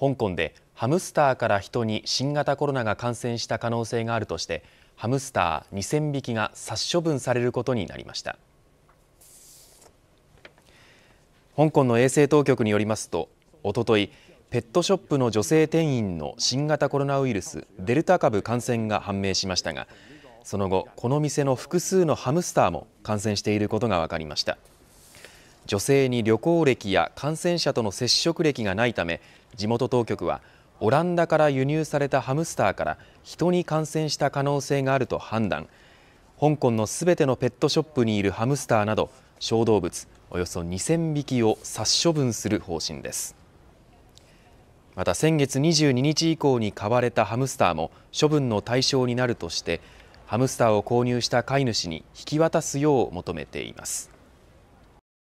香港でハムスターから人に新型コロナが感染した可能性があるとしてハムスター2000匹が殺処分されることになりました香港の衛生当局によりますとおとといペットショップの女性店員の新型コロナウイルスデルタ株感染が判明しましたがその後この店の複数のハムスターも感染していることが分かりました。女性に旅行歴や感染者との接触歴がないため地元当局はオランダから輸入されたハムスターから人に感染した可能性があると判断香港のすべてのペットショップにいるハムスターなど小動物およそ2000匹を殺処分する方針ですまた先月22日以降に買われたハムスターも処分の対象になるとしてハムスターを購入した飼い主に引き渡すよう求めています。